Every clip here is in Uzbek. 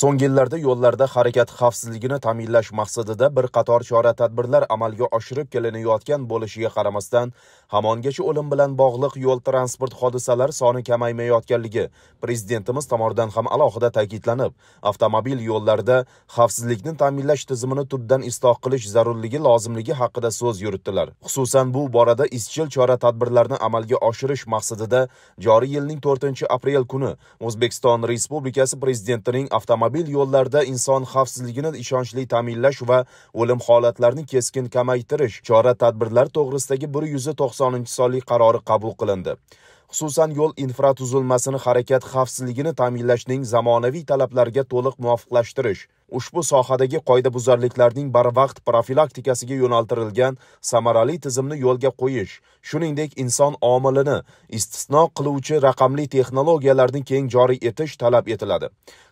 so'nggi yillarda yo'llarda harakat xavfsizligini ta'minlash maqsadida bir qator chora tadbirlar amalga oshirib kelinayotgan bo'lishiga qaramasdan hamongacha o'lim bilan bog'liq yo'l transport hodisalari soni kamaymayotganligi prezidentimiz tomonidan ham alohida ta'kidlanib avtomobil yo'llarida xavfsizlikni ta'minlash tizimini tubdan isloh qilish zarurligi lozimligi haqida so'z yuritdilar xususan bu borada izchil chora tadbirlarni amalga oshirish maqsadida joriy yilning 4 aprel kuni o'zbekiston respublikasi prezidentining avtomobil avtomobil yo'llarida inson xavfsizligini ishonchli ta'minlash va o'lim holatlarini keskin kamaytirish chora tadbirlari to'g'risidagi bir yuz to'qsoninchi sonli qarori qabul qilindi xususan yo'l infratuzilmasini harakat xavfsizligini ta'minlashning zamonaviy talablariga to'liq muvofiqlashtirish ushbu sohadagi qoidabuzarliklarning barvaqt profilaktikasiga yo'naltirilgan samarali tizimni yo'lga qo'yish shuningdek inson omilini istisno qiluvchi raqamli texnologiyalarni keng joriy etish talab etiladi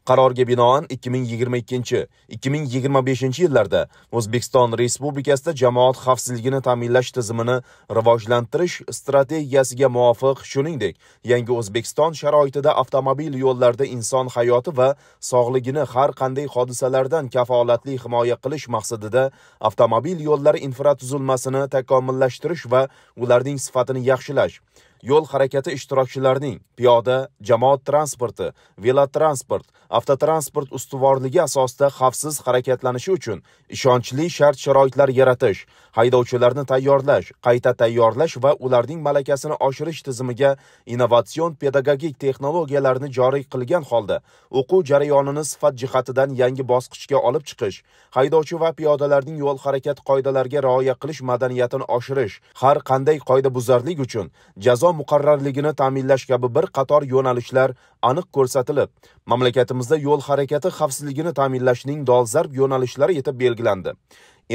qarorga binoan 2022-2025 yillarda o'zbekiston respublikasida jamoat xavfsizligini ta'minlash tizimini rivojlantirish strategiyasiga muvofiq shuningdek yangi o'zbekiston sharoitida avtomobil yo'llarida inson hayoti va sog'ligini har qanday hodisa hodisalardan kafolatli himoya qilish maqsadida avtomobil yo'llari infratuzilmasini takomillashtirish va ularning sifatini yaxshilash yo'l harakati ishtirokchilarining piyoda jamoat transporti velotransport avtotransport ustuvorligi asosida xavfsiz harakatlanishi uchun ishonchli shart sharoitlar yaratish haydovchilarni tayyorlash qayta tayyorlash va ularning malakasini oshirish tizimiga innovatsion pedagogik texnologiyalarni joriy qilgan holda o'quv jarayonini sifat jihatidan yangi bosqichga olib chiqish haydovchi va piyodalarning yo'l harakat qoidalariga rioya qilish madaniyatini oshirish har qanday qoidabuzarlik uchun jazo muqarrarligini ta'minlash kabi bir qator yo'nalishlar aniq ko'rsatilib mamlakatimizda yo'l harakati xavfsizligini ta'minlashning dolzarb yo'nalishlari etib belgilandi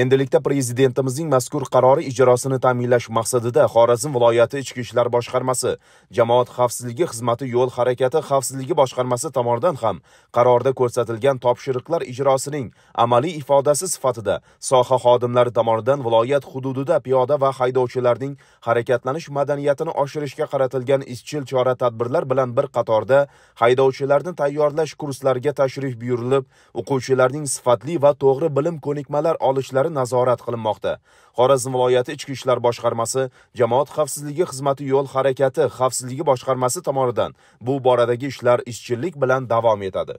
endilikda prezidentimizning mazkur qarori ijrosini ta'minlash maqsadida xorazm viloyati ichki ishlar boshqarmasi jamoat xavfsizligi xizmati yo'l harakati xavfsizligi boshqarmasi tomonidan ham qarorda ko'rsatilgan topshiriqlar ijrosining amaliy ifodasi sifatida soha xodimlari tomonidan viloyat hududida piyoda va haydovchilarning harakatlanish madaniyatini oshirishga qaratilgan izchil chora tadbirlar bilan bir qatorda haydovchilarni tayyorlash kurslariga tashrif buyurilib o'quvchilarning sifatli va to'g'ri bilim ko'nikmalar olishlari harakotlari nazorat qilinmoqda xorazm viloyati ichki ishlar boshqarmasi jamoat xavfsizligi xizmati yo'l harakati xavfsizligi boshqarmasi tomonidan bu boradagi ishlar izchillik bilan davom etadi